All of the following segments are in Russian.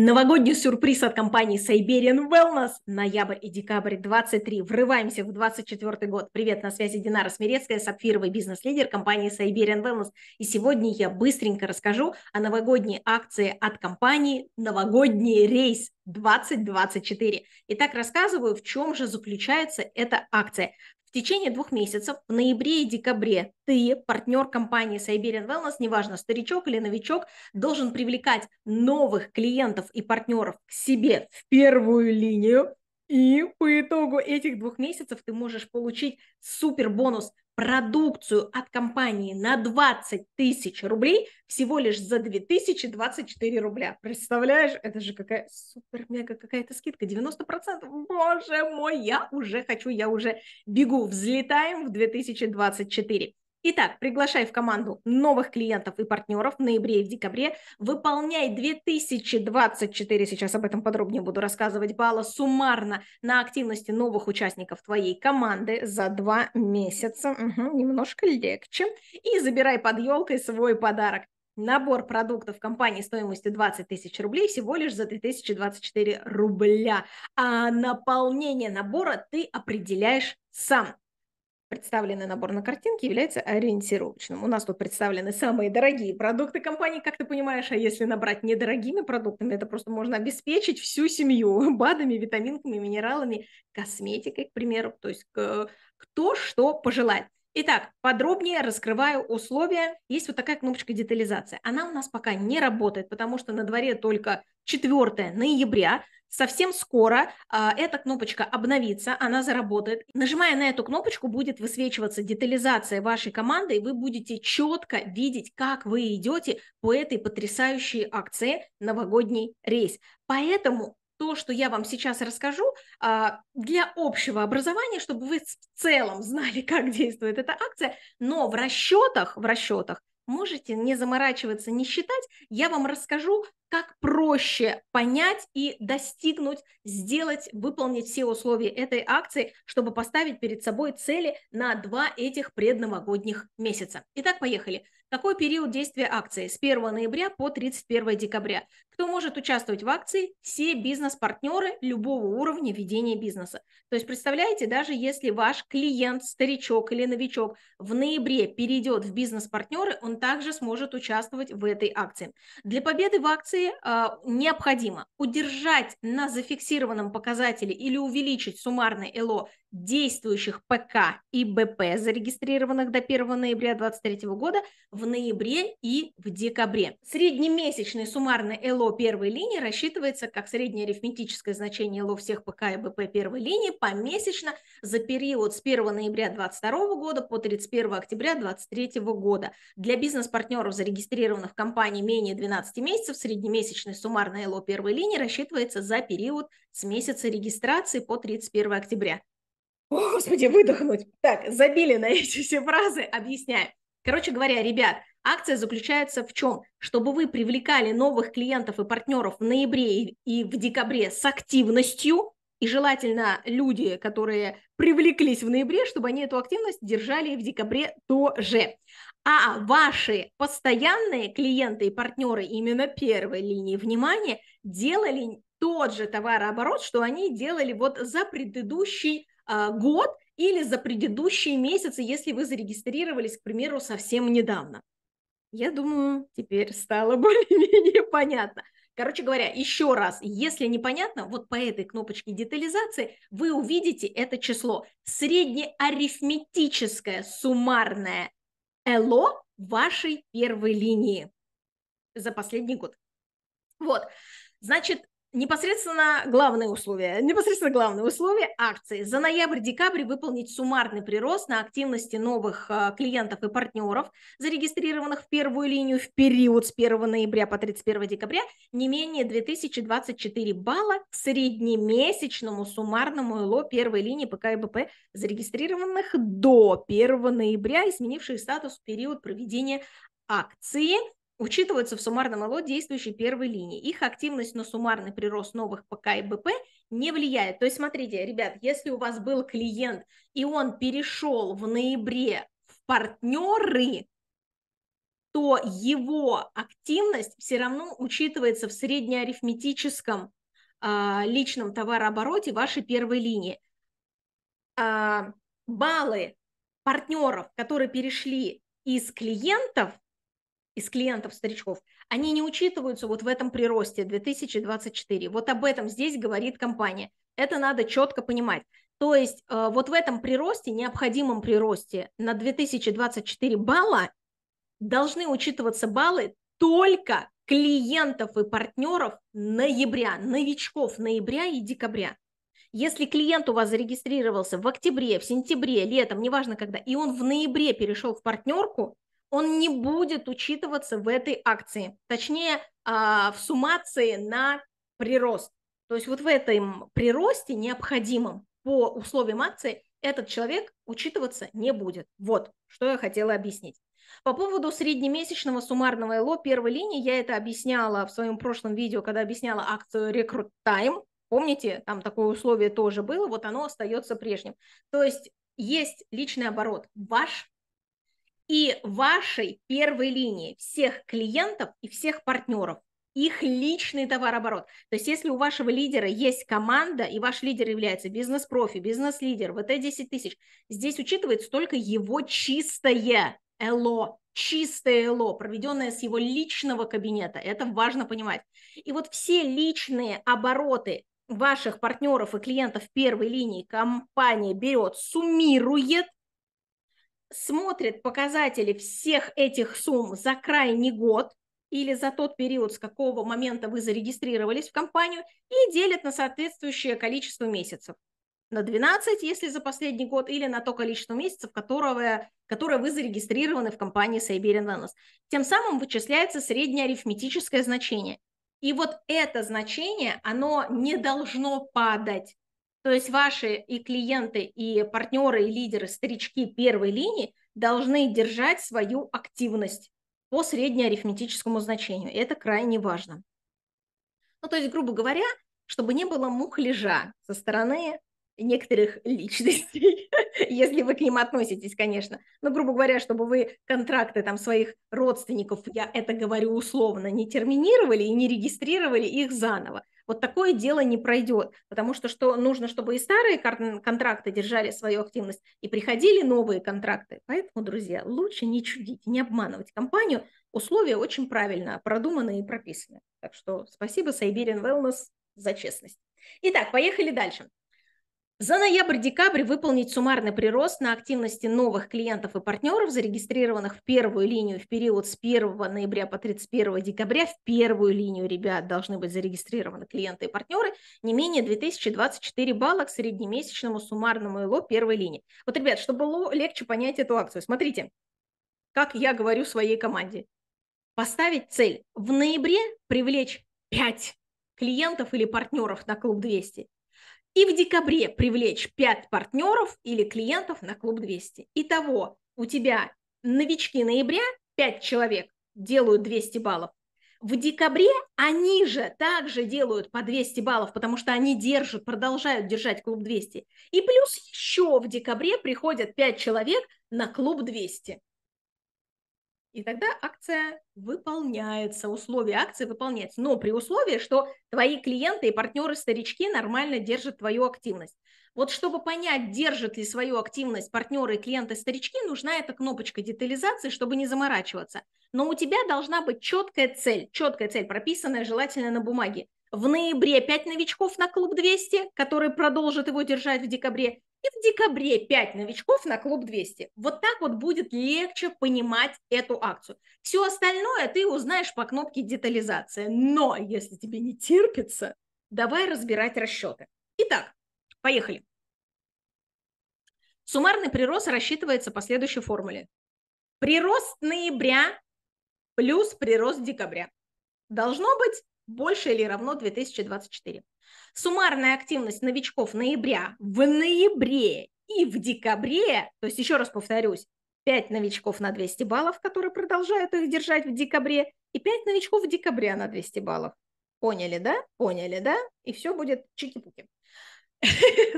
Новогодний сюрприз от компании Siberian Wellness. Ноябрь и декабрь 23. Врываемся в 24 год. Привет, на связи Динара Смирецкая, сапфировый бизнес-лидер компании Siberian Wellness. И сегодня я быстренько расскажу о новогодней акции от компании «Новогодний рейс 2024». Итак, рассказываю, в чем же заключается эта акция. В течение двух месяцев, в ноябре и декабре, ты, партнер компании Siberian Wellness, неважно, старичок или новичок, должен привлекать новых клиентов и партнеров к себе в первую линию. И по итогу этих двух месяцев ты можешь получить супер бонус продукцию от компании на 20 тысяч рублей всего лишь за 2024 рубля. Представляешь, это же какая супер-мега какая-то скидка, 90%. Боже мой, я уже хочу, я уже бегу, взлетаем в 2024. Итак, приглашай в команду новых клиентов и партнеров в ноябре и в декабре. Выполняй 2024, сейчас об этом подробнее буду рассказывать, балла суммарно на активности новых участников твоей команды за два месяца. Угу, немножко легче. И забирай под елкой свой подарок. Набор продуктов компании стоимостью 20 тысяч рублей всего лишь за 2024 рубля. А наполнение набора ты определяешь сам. Представленный набор на картинке является ориентировочным. У нас тут представлены самые дорогие продукты компании, как ты понимаешь, а если набрать недорогими продуктами, это просто можно обеспечить всю семью БАДами, витаминками, минералами, косметикой, к примеру, то есть э, кто что пожелает. Итак, подробнее раскрываю условия. Есть вот такая кнопочка детализация. Она у нас пока не работает, потому что на дворе только 4 ноября. Совсем скоро э, эта кнопочка обновится, она заработает. Нажимая на эту кнопочку, будет высвечиваться детализация вашей команды, и вы будете четко видеть, как вы идете по этой потрясающей акции «Новогодний рейс». Поэтому то, что я вам сейчас расскажу, а, для общего образования, чтобы вы в целом знали, как действует эта акция, но в расчетах, в расчетах можете не заморачиваться, не считать. Я вам расскажу, как проще понять и достигнуть, сделать, выполнить все условия этой акции, чтобы поставить перед собой цели на два этих предновогодних месяца. Итак, поехали. Какой период действия акции? С 1 ноября по 31 декабря. Кто может участвовать в акции? Все бизнес-партнеры любого уровня ведения бизнеса. То есть, представляете, даже если ваш клиент, старичок или новичок в ноябре перейдет в бизнес-партнеры, он также сможет участвовать в этой акции. Для победы в акции э, необходимо удержать на зафиксированном показателе или увеличить суммарный ЭЛО действующих ПК и БП, зарегистрированных до 1 ноября 2023 года, в ноябре и в декабре. Среднемесячный суммарный ЛО первой линии рассчитывается как среднее арифметическое значение ЛО всех ПК и БП первой линии помесячно за период с 1 ноября 2022 года по 31 октября 2023 года. Для бизнес-партнеров, зарегистрированных в компании менее 12 месяцев, среднемесячный суммарный ЛО первой линии рассчитывается за период с месяца регистрации по 31 октября. О, господи, выдохнуть. Так, забили на эти все фразы, объясняю. Короче говоря, ребят, акция заключается в чем? Чтобы вы привлекали новых клиентов и партнеров в ноябре и в декабре с активностью, и желательно люди, которые привлеклись в ноябре, чтобы они эту активность держали в декабре тоже. А ваши постоянные клиенты и партнеры именно первой линии внимания делали тот же товарооборот, что они делали вот за предыдущий а, год или за предыдущие месяцы, если вы зарегистрировались, к примеру, совсем недавно. Я думаю, теперь стало более-менее понятно. Короче говоря, еще раз, если непонятно, вот по этой кнопочке детализации вы увидите это число. Среднеарифметическое суммарное ЭЛО вашей первой линии за последний год. Вот, значит, Непосредственно главное условие, непосредственно главное условие акции. За ноябрь-декабрь выполнить суммарный прирост на активности новых э, клиентов и партнеров, зарегистрированных в первую линию в период с 1 ноября по 31 декабря, не менее 2024 балла к среднемесячному суммарному ло первой линии ПК и БП, зарегистрированных до 1 ноября и сменивших статус в период проведения акции – учитываются в суммарном ЛО действующей первой линии. Их активность на суммарный прирост новых ПК и БП не влияет. То есть, смотрите, ребят, если у вас был клиент, и он перешел в ноябре в партнеры, то его активность все равно учитывается в среднеарифметическом э, личном товарообороте вашей первой линии. Э, баллы партнеров, которые перешли из клиентов – из клиентов старичков, они не учитываются вот в этом приросте 2024. Вот об этом здесь говорит компания. Это надо четко понимать. То есть э, вот в этом приросте, необходимом приросте на 2024 балла должны учитываться баллы только клиентов и партнеров ноября, новичков ноября и декабря. Если клиент у вас зарегистрировался в октябре, в сентябре, летом, неважно когда, и он в ноябре перешел в партнерку, он не будет учитываться в этой акции, точнее, а, в суммации на прирост. То есть вот в этом приросте необходимом по условиям акции этот человек учитываться не будет. Вот, что я хотела объяснить. По поводу среднемесячного суммарного ЛО первой линии, я это объясняла в своем прошлом видео, когда объясняла акцию Recruit Time. Помните, там такое условие тоже было, вот оно остается прежним. То есть есть личный оборот, ваш и вашей первой линии всех клиентов и всех партнеров их личный товарооборот. То есть если у вашего лидера есть команда, и ваш лидер является бизнес-профи, бизнес-лидер, ВТ-10 тысяч, здесь учитывается только его чистое ло чистое ло проведенное с его личного кабинета. Это важно понимать. И вот все личные обороты ваших партнеров и клиентов первой линии компания берет, суммирует смотрит показатели всех этих сумм за крайний год или за тот период, с какого момента вы зарегистрировались в компанию, и делит на соответствующее количество месяцев. На 12, если за последний год, или на то количество месяцев, которое, которое вы зарегистрированы в компании Siberian Wellness. Тем самым вычисляется среднее арифметическое значение. И вот это значение, оно не должно падать. То есть ваши и клиенты, и партнеры, и лидеры, старички первой линии должны держать свою активность по среднеарифметическому значению. Это крайне важно. Ну, то есть, грубо говоря, чтобы не было мухляжа со стороны некоторых личностей, если вы к ним относитесь, конечно. Но, ну, грубо говоря, чтобы вы контракты там своих родственников, я это говорю условно, не терминировали и не регистрировали их заново. Вот такое дело не пройдет, потому что, что нужно, чтобы и старые контракты держали свою активность, и приходили новые контракты. Поэтому, друзья, лучше не чудить, не обманывать компанию. Условия очень правильно продуманы и прописаны. Так что спасибо Сайберин Wellness за честность. Итак, поехали дальше. За ноябрь-декабрь выполнить суммарный прирост на активности новых клиентов и партнеров, зарегистрированных в первую линию в период с 1 ноября по 31 декабря, в первую линию, ребят, должны быть зарегистрированы клиенты и партнеры, не менее 2024 балла к среднемесячному суммарному ИЛО первой линии. Вот, ребят, чтобы было легче понять эту акцию, смотрите, как я говорю своей команде. Поставить цель в ноябре привлечь 5 клиентов или партнеров на клуб 200 и в декабре привлечь 5 партнеров или клиентов на клуб 200. Итого у тебя новички ноября, 5 человек делают 200 баллов. В декабре они же также делают по 200 баллов, потому что они держат, продолжают держать клуб 200. И плюс еще в декабре приходят 5 человек на клуб 200. И тогда акция выполняется, условия акции выполняются. Но при условии, что твои клиенты и партнеры-старички нормально держат твою активность. Вот чтобы понять, держат ли свою активность партнеры и клиенты-старички, нужна эта кнопочка детализации, чтобы не заморачиваться. Но у тебя должна быть четкая цель, четкая цель, прописанная желательно на бумаге. В ноябре 5 новичков на клуб 200, которые продолжат его держать в декабре. И в декабре 5 новичков на клуб 200. Вот так вот будет легче понимать эту акцию. Все остальное ты узнаешь по кнопке детализация. Но если тебе не терпится, давай разбирать расчеты. Итак, поехали. Суммарный прирост рассчитывается по следующей формуле. Прирост ноября плюс прирост декабря должно быть больше или равно 2024. Суммарная активность новичков ноября в ноябре и в декабре, то есть еще раз повторюсь, 5 новичков на 200 баллов, которые продолжают их держать в декабре, и 5 новичков в декабре на 200 баллов. Поняли, да? Поняли, да? И все будет чики-пуки.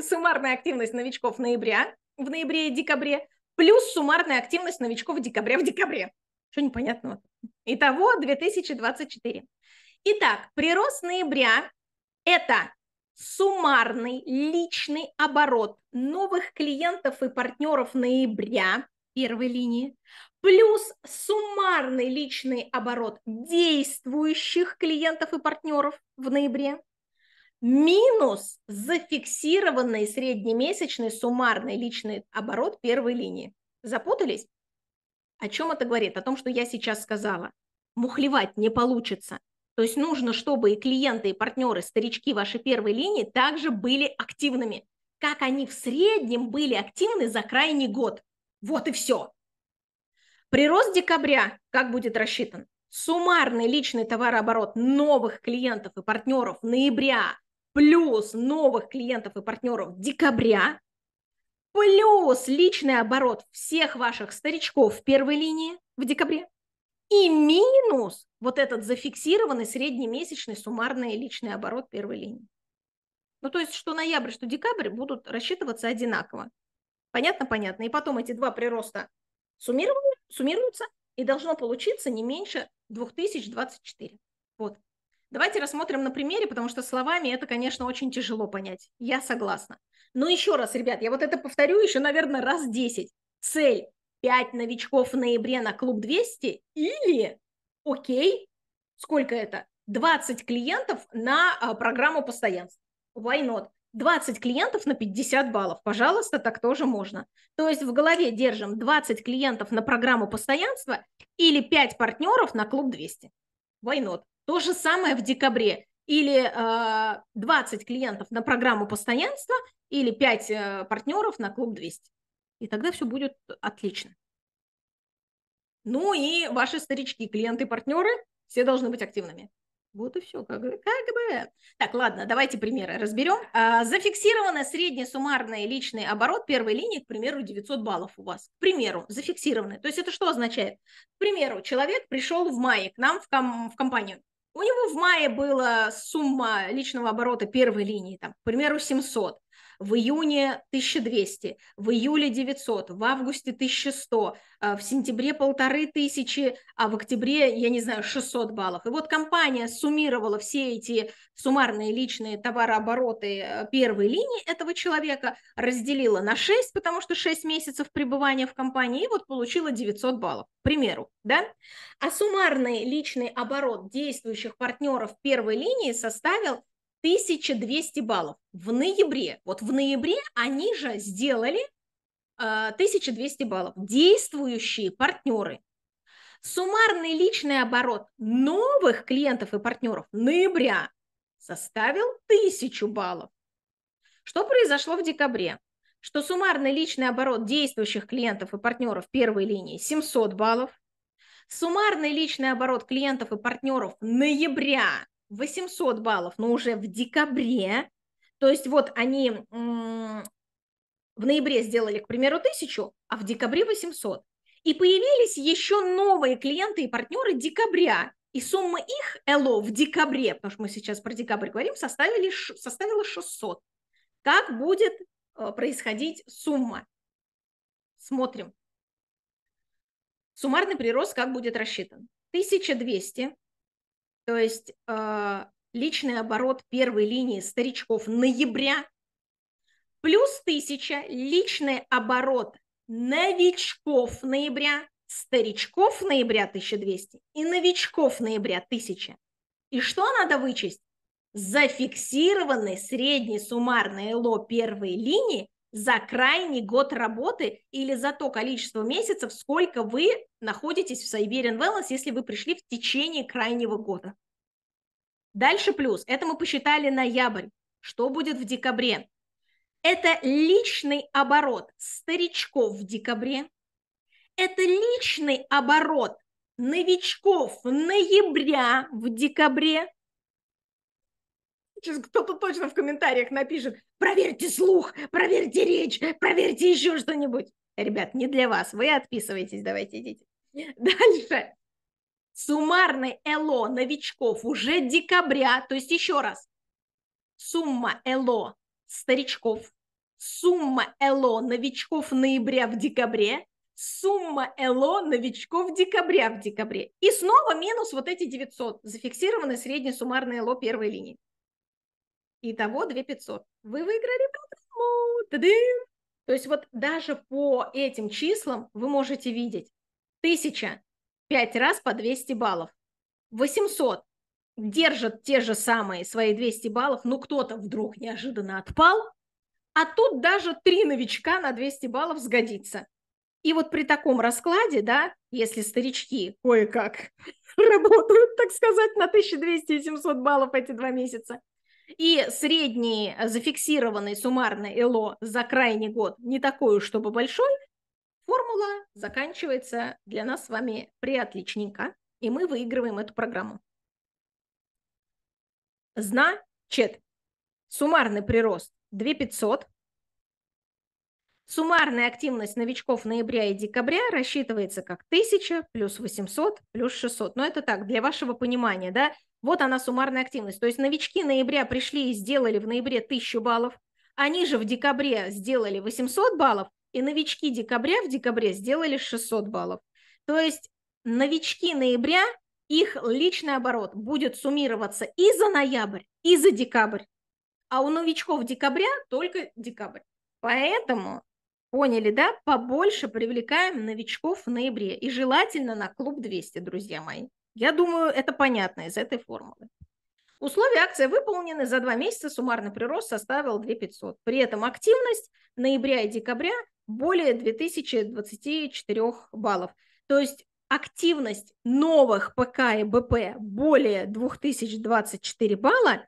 Суммарная активность новичков ноября в ноябре и декабре плюс суммарная активность новичков декабря в декабре. Что непонятного? Итого 2024. Итак, прирост ноября это суммарный личный оборот новых клиентов и партнеров ноября первой линии, плюс суммарный личный оборот действующих клиентов и партнеров в ноябре, минус зафиксированный среднемесячный суммарный личный оборот первой линии. Запутались? О чем это говорит? О том, что я сейчас сказала. Мухлевать не получится. То есть нужно, чтобы и клиенты, и партнеры, старички вашей первой линии также были активными. Как они в среднем были активны за крайний год. Вот и все. Прирост декабря как будет рассчитан? Суммарный личный товарооборот новых клиентов и партнеров ноября плюс новых клиентов и партнеров декабря плюс личный оборот всех ваших старичков в первой линии в декабре и минус вот этот зафиксированный среднемесячный суммарный личный оборот первой линии. Ну, то есть, что ноябрь, что декабрь будут рассчитываться одинаково. Понятно, понятно. И потом эти два прироста суммируются, и должно получиться не меньше 2024. Вот. Давайте рассмотрим на примере, потому что словами это, конечно, очень тяжело понять. Я согласна. Но еще раз, ребят, я вот это повторю еще, наверное, раз 10. Цель 5 новичков в ноябре на клуб 200 или, окей, сколько это? 20 клиентов на а, программу постоянства. Why not? 20 клиентов на 50 баллов. Пожалуйста, так тоже можно. То есть в голове держим 20 клиентов на программу постоянства или 5 партнеров на клуб 200. Why not? То же самое в декабре. Или э, а, 20 клиентов на программу постоянства или 5 э, партнеров на клуб 200 и тогда все будет отлично. Ну и ваши старички, клиенты, партнеры, все должны быть активными. Вот и все, как, как бы. Так, ладно, давайте примеры разберем. А, зафиксировано средний суммарный личный оборот первой линии, к примеру, 900 баллов у вас. К примеру, зафиксированный. То есть это что означает? К примеру, человек пришел в мае к нам в, ком- в компанию. У него в мае была сумма личного оборота первой линии, там, к примеру, 700 в июне 1200, в июле 900, в августе 1100, э, в сентябре полторы тысячи, а в октябре, я не знаю, 600 баллов. И вот компания суммировала все эти суммарные личные товарообороты э, первой линии этого человека, разделила на 6, потому что 6 месяцев пребывания в компании, и вот получила 900 баллов, к примеру, да? А суммарный личный оборот действующих партнеров первой линии составил 1200 баллов в ноябре. Вот в ноябре они же сделали 1200 э, баллов. Действующие партнеры. Суммарный личный оборот новых клиентов и партнеров ноября составил 1000 баллов. Что произошло в декабре? Что суммарный личный оборот действующих клиентов и партнеров первой линии 700 баллов. Суммарный личный оборот клиентов и партнеров ноября 800 баллов, но уже в декабре. То есть вот они в ноябре сделали, к примеру, 1000, а в декабре 800. И появились еще новые клиенты и партнеры декабря. И сумма их ЭЛО в декабре, потому что мы сейчас про декабрь говорим, составили, составила 600. Как будет э, происходить сумма? Смотрим. Суммарный прирост как будет рассчитан? 1200 то есть э, личный оборот первой линии старичков ноября плюс тысяча личный оборот новичков ноября, старичков ноября 1200 и новичков ноября 1000. И что надо вычесть? Зафиксированный средний суммарный ЛО первой линии за крайний год работы или за то количество месяцев, сколько вы находитесь в Siberian Wellness, если вы пришли в течение крайнего года. Дальше плюс. Это мы посчитали ноябрь. Что будет в декабре? Это личный оборот старичков в декабре. Это личный оборот новичков ноября в декабре. Сейчас кто-то точно в комментариях напишет, проверьте слух, проверьте речь, проверьте еще что-нибудь. Ребят, не для вас, вы отписывайтесь. давайте идите. Дальше. Суммарный ЭЛО новичков уже декабря, то есть еще раз, сумма ЭЛО старичков, сумма ЭЛО новичков ноября в декабре, сумма ЭЛО новичков декабря в декабре. И снова минус вот эти 900, зафиксированный средний суммарный ЭЛО первой линии. Итого 2500. Вы выиграли Та-дым! То есть вот даже по этим числам вы можете видеть 1000 5 раз по 200 баллов. 800 держат те же самые свои 200 баллов, но кто-то вдруг неожиданно отпал, а тут даже три новичка на 200 баллов сгодится. И вот при таком раскладе, да, если старички кое-как работают, так сказать, на 1200 и 700 баллов эти два месяца, и средний э, зафиксированный суммарный ЭЛО за крайний год не такой уж, чтобы большой, формула заканчивается для нас с вами приотличненько, и мы выигрываем эту программу. Значит, суммарный прирост 2500 Суммарная активность новичков ноября и декабря рассчитывается как 1000 плюс 800 плюс 600. Но ну, это так, для вашего понимания, да? Вот она суммарная активность. То есть новички ноября пришли и сделали в ноябре 1000 баллов. Они же в декабре сделали 800 баллов, и новички декабря в декабре сделали 600 баллов. То есть новички ноября, их личный оборот будет суммироваться и за ноябрь, и за декабрь. А у новичков декабря только декабрь. Поэтому Поняли, да? Побольше привлекаем новичков в ноябре и желательно на клуб 200, друзья мои. Я думаю, это понятно из этой формулы. Условия акции выполнены за два месяца, суммарный прирост составил 2500. При этом активность ноября и декабря более 2024 баллов. То есть активность новых ПК и БП более 2024 балла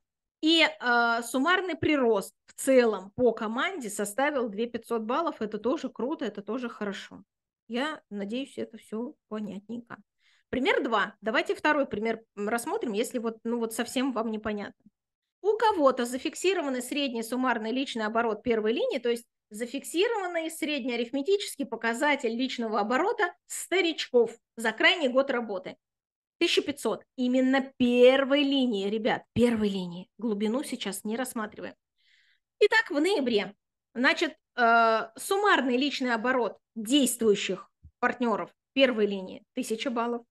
и э, суммарный прирост в целом по команде составил 2500 баллов. Это тоже круто, это тоже хорошо. Я надеюсь, это все понятненько. Пример 2. Давайте второй пример рассмотрим, если вот, ну вот совсем вам непонятно. У кого-то зафиксированный средний суммарный личный оборот первой линии, то есть зафиксированный среднеарифметический показатель личного оборота старичков за крайний год работы. 1500. Именно первой линии, ребят, первой линии. Глубину сейчас не рассматриваем. Итак, в ноябре, значит, э, суммарный личный оборот действующих партнеров первой линии 1000 баллов.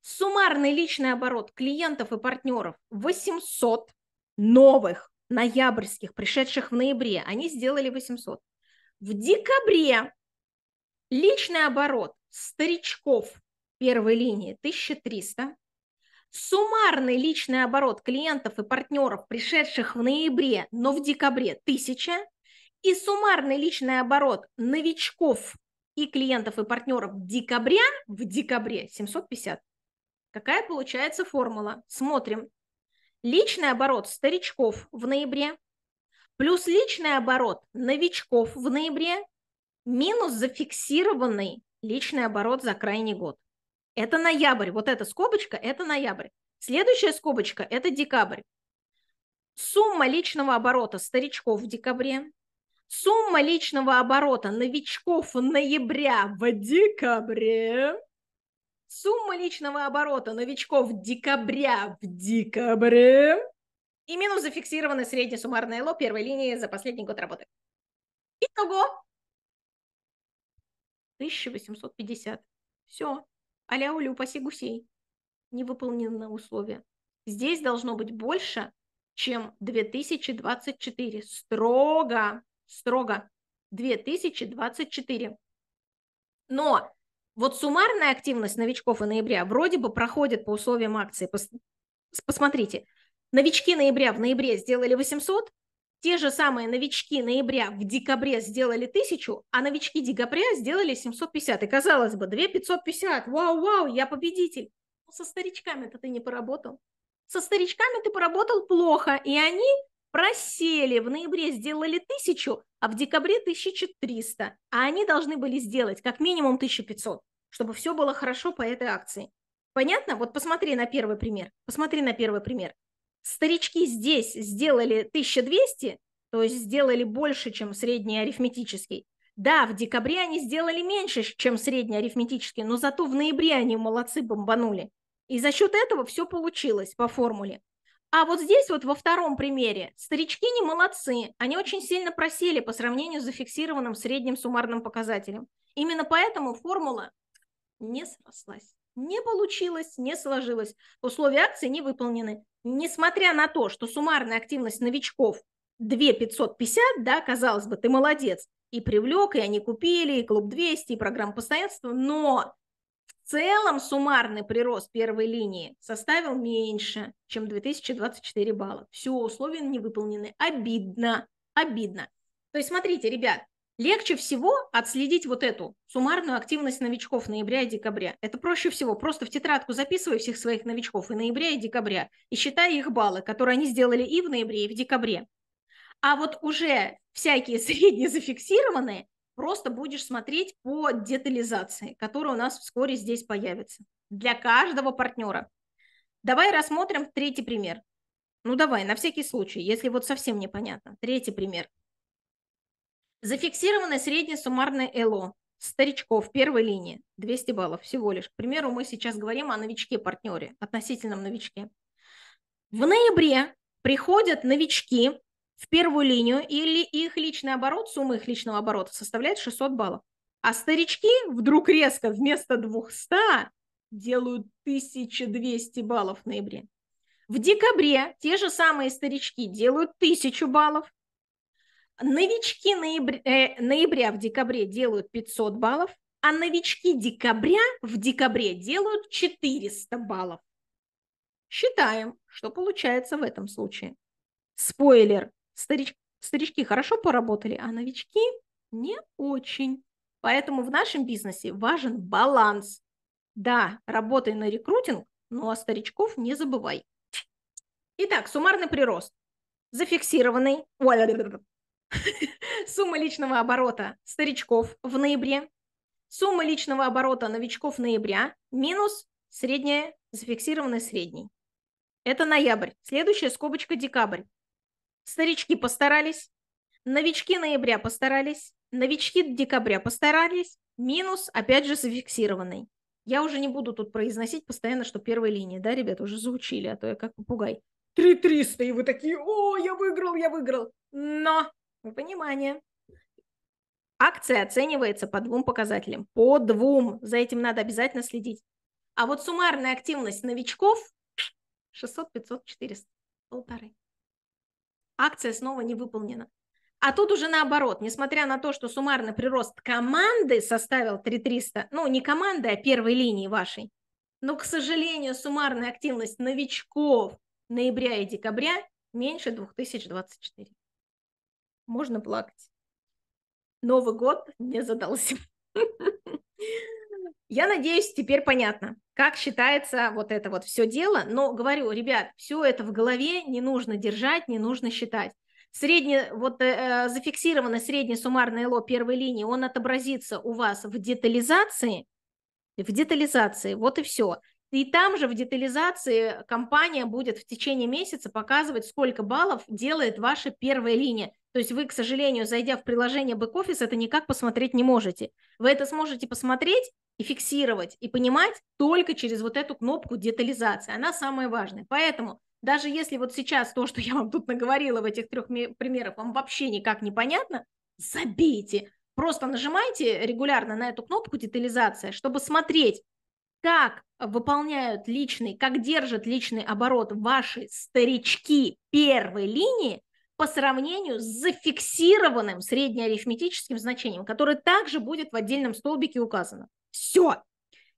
Суммарный личный оборот клиентов и партнеров 800 новых ноябрьских, пришедших в ноябре. Они сделали 800. В декабре личный оборот старичков первой линии 1300. Суммарный личный оборот клиентов и партнеров, пришедших в ноябре, но в декабре 1000. И суммарный личный оборот новичков и клиентов и партнеров декабря в декабре 750. Какая получается формула? Смотрим. Личный оборот старичков в ноябре плюс личный оборот новичков в ноябре минус зафиксированный личный оборот за крайний год. Это ноябрь. Вот эта скобочка – это ноябрь. Следующая скобочка – это декабрь. Сумма личного оборота старичков в декабре, сумма личного оборота новичков ноября в декабре, сумма личного оборота новичков декабря в декабре и минус зафиксированное среднее суммарное ЛО первой линии за последний год работы. Итого 1850. Все аля-улю, паси гусей. Не выполнено условие. Здесь должно быть больше, чем 2024. Строго, строго. 2024. Но вот суммарная активность новичков и ноября вроде бы проходит по условиям акции. Посмотрите, новички ноября в ноябре сделали 800, те же самые новички ноября в декабре сделали тысячу, а новички декабря сделали 750. И казалось бы, 2 550, вау-вау, я победитель. Но ну, со старичками-то ты не поработал. Со старичками ты поработал плохо, и они просели, в ноябре сделали тысячу, а в декабре 1300, а они должны были сделать как минимум 1500, чтобы все было хорошо по этой акции. Понятно? Вот посмотри на первый пример. Посмотри на первый пример старички здесь сделали 1200, то есть сделали больше, чем средний арифметический. Да, в декабре они сделали меньше, чем средний арифметический, но зато в ноябре они молодцы бомбанули. И за счет этого все получилось по формуле. А вот здесь вот во втором примере старички не молодцы, они очень сильно просели по сравнению с зафиксированным средним суммарным показателем. Именно поэтому формула не срослась. Не получилось, не сложилось, условия акции не выполнены. Несмотря на то, что суммарная активность новичков 2550, да, казалось бы, ты молодец, и привлек, и они купили, и клуб 200, и программа постоянства, но в целом суммарный прирост первой линии составил меньше, чем 2024 балла. Все, условия не выполнены. Обидно, обидно. То есть, смотрите, ребят, Легче всего отследить вот эту суммарную активность новичков ноября и декабря. Это проще всего. Просто в тетрадку записывай всех своих новичков и ноября, и декабря, и считай их баллы, которые они сделали и в ноябре, и в декабре. А вот уже всякие средние зафиксированные просто будешь смотреть по детализации, которая у нас вскоре здесь появится для каждого партнера. Давай рассмотрим третий пример. Ну давай, на всякий случай, если вот совсем непонятно. Третий пример. Зафиксировано среднее суммарное ЭЛО старичков первой линии 200 баллов всего лишь. К примеру, мы сейчас говорим о новичке-партнере, относительном новичке. В ноябре приходят новички в первую линию, или их личный оборот, сумма их личного оборота составляет 600 баллов. А старички вдруг резко вместо 200 делают 1200 баллов в ноябре. В декабре те же самые старички делают 1000 баллов, Новички ноября, э, ноября в декабре делают 500 баллов, а новички декабря в декабре делают 400 баллов. Считаем, что получается в этом случае. Спойлер. Старич... Старички хорошо поработали, а новички не очень. Поэтому в нашем бизнесе важен баланс. Да, работай на рекрутинг, но ну, о а старичков не забывай. Итак, суммарный прирост. Зафиксированный, Сумма личного оборота старичков в ноябре. Сумма личного оборота новичков ноября минус средняя, зафиксированная средний. Это ноябрь. Следующая скобочка декабрь. Старички постарались, новички ноября постарались, новички декабря постарались, минус, опять же, зафиксированный. Я уже не буду тут произносить постоянно, что первой линии, да, ребят, уже заучили, а то я как попугай. 3300, и вы такие, о, я выиграл, я выиграл. Но Понимание. Акция оценивается по двум показателям. По двум. За этим надо обязательно следить. А вот суммарная активность новичков 600, 500, 400. Полторы. Акция снова не выполнена. А тут уже наоборот, несмотря на то, что суммарный прирост команды составил 3300, ну не команды, а первой линии вашей, но, к сожалению, суммарная активность новичков ноября и декабря меньше 2024 можно плакать. Новый год не задался. Я надеюсь, теперь понятно, как считается вот это вот все дело. Но говорю, ребят, все это в голове не нужно держать, не нужно считать. Средне, вот э, э зафиксированный средний суммарный ЛО первой линии, он отобразится у вас в детализации, в детализации, вот и все. И там же в детализации компания будет в течение месяца показывать, сколько баллов делает ваша первая линия. То есть вы, к сожалению, зайдя в приложение бэк-офис, это никак посмотреть не можете. Вы это сможете посмотреть и фиксировать, и понимать только через вот эту кнопку детализации. Она самая важная. Поэтому даже если вот сейчас то, что я вам тут наговорила в этих трех примерах, вам вообще никак не понятно, забейте. Просто нажимайте регулярно на эту кнопку детализация, чтобы смотреть, как выполняют личный, как держат личный оборот ваши старички первой линии по сравнению с зафиксированным среднеарифметическим значением, которое также будет в отдельном столбике указано. Все.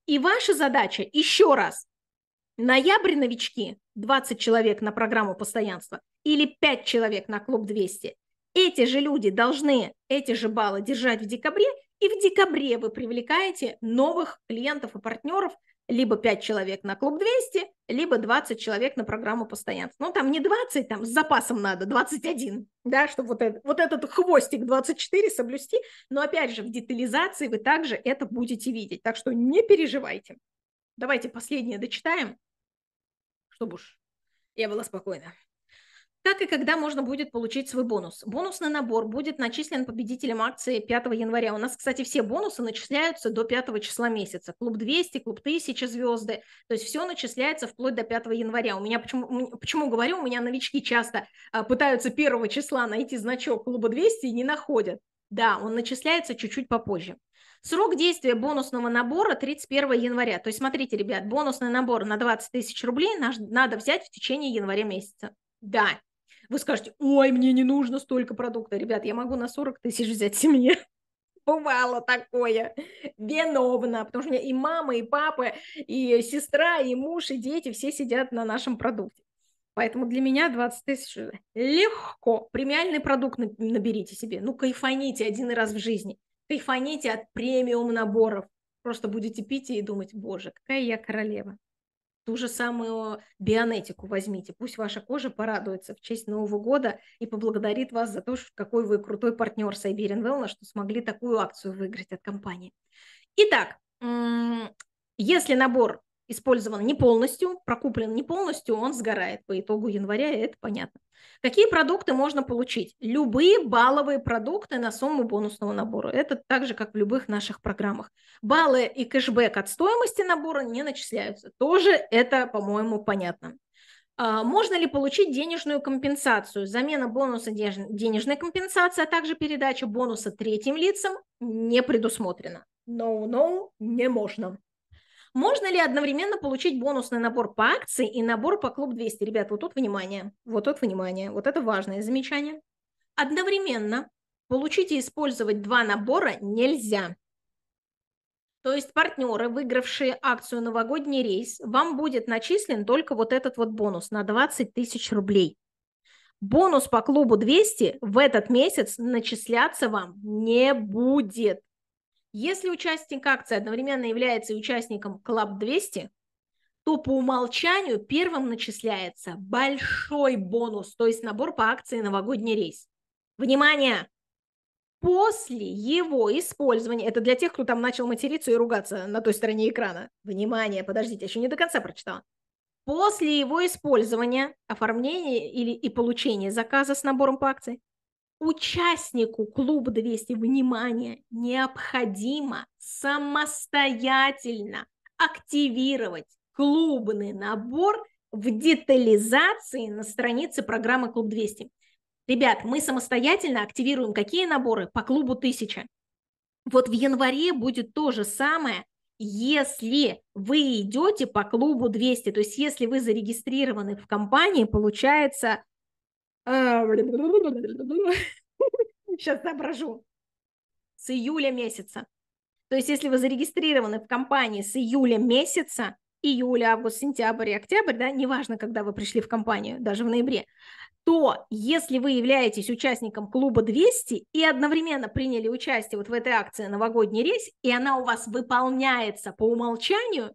И ваша задача, еще раз, ноябрь новички, 20 человек на программу постоянства или 5 человек на клуб 200, эти же люди должны эти же баллы держать в декабре и в декабре вы привлекаете новых клиентов и партнеров, либо 5 человек на клуб 200, либо 20 человек на программу постоянства. Ну, там не 20, там с запасом надо, 21, да, чтобы вот, это, вот этот хвостик 24 соблюсти. Но, опять же, в детализации вы также это будете видеть. Так что не переживайте. Давайте последнее дочитаем, чтобы уж я была спокойна так и когда можно будет получить свой бонус. Бонусный набор будет начислен победителям акции 5 января. У нас, кстати, все бонусы начисляются до 5 числа месяца. Клуб 200, клуб 1000 звезды. То есть все начисляется вплоть до 5 января. У меня, почему, почему говорю, у меня новички часто а, пытаются 1 числа найти значок клуба 200 и не находят. Да, он начисляется чуть-чуть попозже. Срок действия бонусного набора 31 января. То есть смотрите, ребят, бонусный набор на 20 тысяч рублей надо взять в течение января месяца. Да, вы скажете, ой, мне не нужно столько продукта. Ребят, я могу на 40 тысяч взять семье. Бывало такое. виновно, Потому что у меня и мама, и папа, и сестра, и муж, и дети все сидят на нашем продукте. Поэтому для меня 20 тысяч легко. Премиальный продукт наберите себе. Ну, кайфаните один раз в жизни. Кайфаните от премиум наборов. Просто будете пить и думать, боже, какая я королева. Ту же самую бионетику возьмите. Пусть ваша кожа порадуется в честь Нового года и поблагодарит вас за то, какой вы крутой партнер Siberian Wellness, что смогли такую акцию выиграть от компании. Итак, если набор использован не полностью, прокуплен не полностью, он сгорает по итогу января, и это понятно. Какие продукты можно получить? Любые балловые продукты на сумму бонусного набора. Это так же, как в любых наших программах. Баллы и кэшбэк от стоимости набора не начисляются. Тоже это, по-моему, понятно. А, можно ли получить денежную компенсацию? Замена бонуса денежной компенсации, а также передача бонуса третьим лицам не предусмотрена. No, no, не можно. Можно ли одновременно получить бонусный набор по акции и набор по клуб 200? Ребят, вот тут внимание, вот тут внимание, вот это важное замечание. Одновременно получить и использовать два набора нельзя. То есть партнеры, выигравшие акцию «Новогодний рейс», вам будет начислен только вот этот вот бонус на 20 тысяч рублей. Бонус по клубу 200 в этот месяц начисляться вам не будет. Если участник акции одновременно является участником Club 200, то по умолчанию первым начисляется большой бонус, то есть набор по акции «Новогодний рейс». Внимание! После его использования, это для тех, кто там начал материться и ругаться на той стороне экрана. Внимание, подождите, я еще не до конца прочитала. После его использования, оформления или и получения заказа с набором по акции участнику клуб 200 внимания необходимо самостоятельно активировать клубный набор в детализации на странице программы Клуб 200. Ребят, мы самостоятельно активируем какие наборы по клубу 1000. Вот в январе будет то же самое, если вы идете по клубу 200, то есть если вы зарегистрированы в компании, получается Сейчас соображу. С июля месяца. То есть, если вы зарегистрированы в компании с июля месяца, июля, август, сентябрь октябрь, да, неважно, когда вы пришли в компанию, даже в ноябре, то если вы являетесь участником клуба 200 и одновременно приняли участие вот в этой акции «Новогодний рейс», и она у вас выполняется по умолчанию,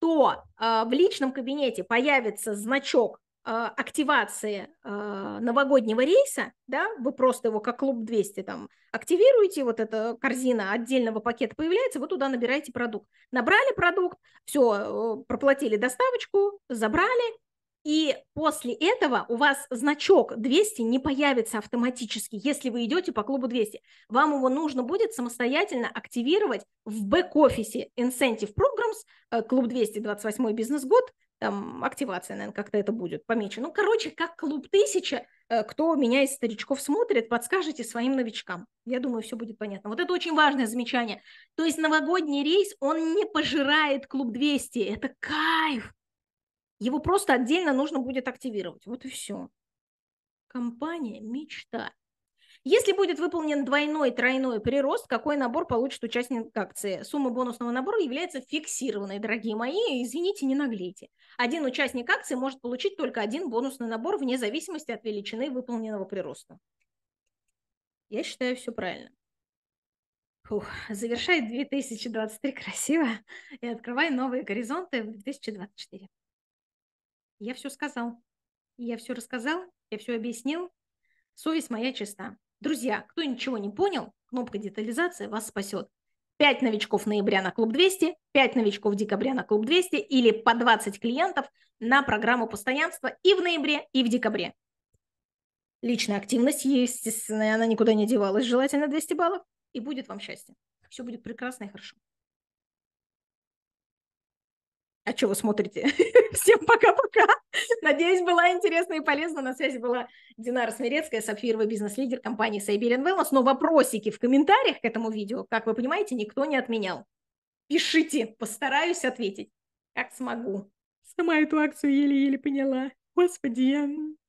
то э, в личном кабинете появится значок а, активации а, новогоднего рейса, да, вы просто его как клуб 200 там активируете, вот эта корзина отдельного пакета появляется, вы туда набираете продукт. Набрали продукт, все, э, проплатили доставочку, забрали, и после этого у вас значок 200 не появится автоматически, если вы идете по клубу 200. Вам его нужно будет самостоятельно активировать в бэк-офисе Incentive Programs, э, клуб 228 бизнес-год, там активация, наверное, как-то это будет помечено. Ну, короче, как клуб тысяча, э, кто меня из старичков смотрит, подскажите своим новичкам. Я думаю, все будет понятно. Вот это очень важное замечание. То есть новогодний рейс, он не пожирает клуб 200, это кайф. Его просто отдельно нужно будет активировать. Вот и все. Компания мечта. Если будет выполнен двойной-тройной прирост, какой набор получит участник акции? Сумма бонусного набора является фиксированной, дорогие мои, извините, не наглейте. Один участник акции может получить только один бонусный набор вне зависимости от величины выполненного прироста. Я считаю, все правильно. Фух, завершай 2023 красиво и открывай новые горизонты в 2024. Я все сказал. Я все рассказал, я все объяснил. Совесть моя чиста. Друзья, кто ничего не понял, кнопка детализации вас спасет. 5 новичков ноября на клуб 200, 5 новичков декабря на клуб 200 или по 20 клиентов на программу постоянства и в ноябре, и в декабре. Личная активность, естественно, она никуда не девалась, желательно 200 баллов, и будет вам счастье. Все будет прекрасно и хорошо. А что вы смотрите? Всем пока-пока. Надеюсь, была интересна и полезна. На связи была Динара Смирецкая, сапфировый бизнес-лидер компании Siberian Wellness. Но вопросики в комментариях к этому видео, как вы понимаете, никто не отменял. Пишите, постараюсь ответить, как смогу. Сама эту акцию еле-еле поняла. Господи, я...